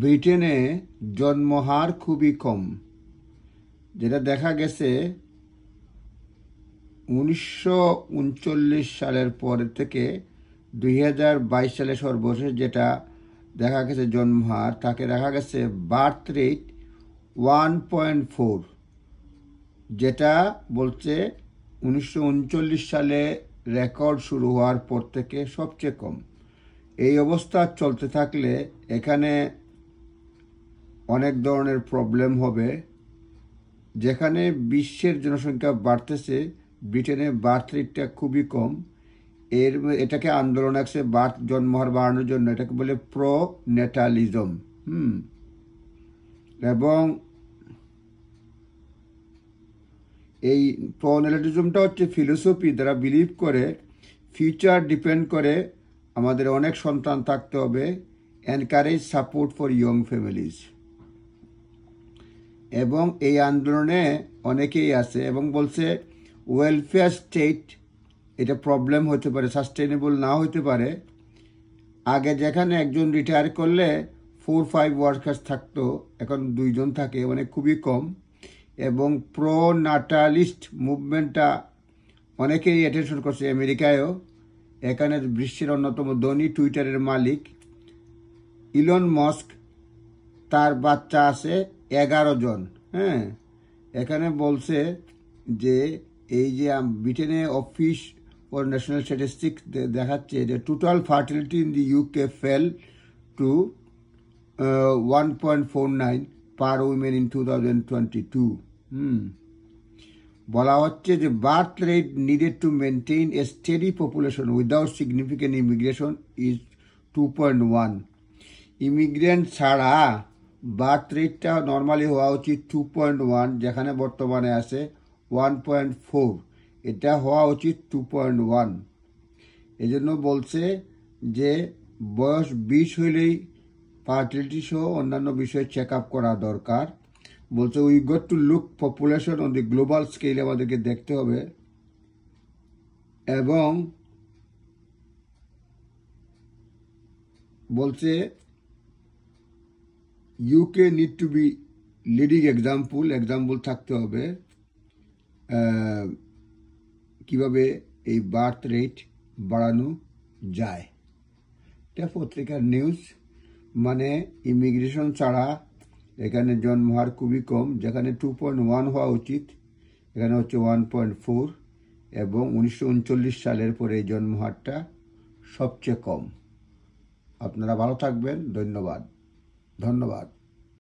ব্রিটেনে জন্মহার খুবই কম যেটা দেখা গেছে উনিশশো সালের পর থেকে দুই সালে সর্বশেষ যেটা দেখা গেছে জন্মহার তাকে দেখা গেছে birth rate one point four যেটা বলছে উনিশশো সালে রেকর্ড শুরু হওয়ার পর থেকে সবচেয়ে কম এই অবস্থা চলতে থাকলে এখানে অনেক ধরনের প্রবলেম হবে যেখানে বিশ্বের জনসংখ্যা বাড়তেছে ব্রিটেনে বার্থ রেটটা খুবই কম এর এটাকে আন্দোলন আছে বার্থ জন্মহার বাড়ানোর জন্য এটাকে বলে প্রো নেটালিজম হুম এবং এই প্রনেটালিজমটা হচ্ছে ফিলোসফি যারা বিলিভ করে ফিউচার ডিপেন্ড করে আমাদের অনেক সন্তান থাকতে হবে encourage support for young families এবং এই আন্দোলনে অনেকেই আছে এবং বলছে ওয়েলফেয়ার স্টেট এটা প্রবলেম হতে পারে সাস্টেনেবল না হতে পারে আগে যেখানে একজন রিটায়ার করলে ফোর ফাইভ ওয়ার্কার্স থাকতো এখন দুইজন থাকে মানে খুবই কম এবং প্রো নাটালিস্ট মুভমেন্টটা অনেকেই অ্যাটেনশন করছে আমেরিকায়ও এখানে বিশ্বের অন্যতম ধনী টুইটারের মালিক ইলন মস্ক তার বাচ্চা আছে এগারো জন হ্যাঁ এখানে বলছে যে এই যে ব্রিটেনে অফিস ফর ন্যাশনাল স্ট্যাটিস্টিক্স দেখাচ্ছে যে total fertility in the UK fell to one point four nine per women in two thousand twenty two hmm বলা হচ্ছে যে birth rate needed to maintain a steady population without significant immigration is two point one immigrant ছাড়া বার্থ রেটটা normally হওয়া উচিত two point one যেখানে বর্তমানে আছে ওয়ান পয়েন্ট ফোর এটা হওয়া উচিত টু পয়েন্ট ওয়ান জন্য বলছে যে বয়স বিশ হইলেই ফার্টিলিটি সহ অন্যান্য বিষয়ে চেক আপ করা দরকার বলছে we got to look population on the global স্কেলে আমাদেরকে দেখতে হবে এবং বলছে UK need to be leading example example থাকতে হবে কিভাবে এই বার্থ রেট বাড়ানো যায় এটা পত্রিকার নিউজ মানে ইমিগ্রেশন ছাড়া এখানে জন্মহার খুবই কম যেখানে টু পয়েন্ট ওয়ান হওয়া উচিত এখানে হচ্ছে ওয়ান পয়েন্ট ফোর এবং উনিশশো সালের পরে এই জন্মহারটা সবচেয়ে কম আপনারা ভালো থাকবেন ধন্যবাদ ধন্যবাদ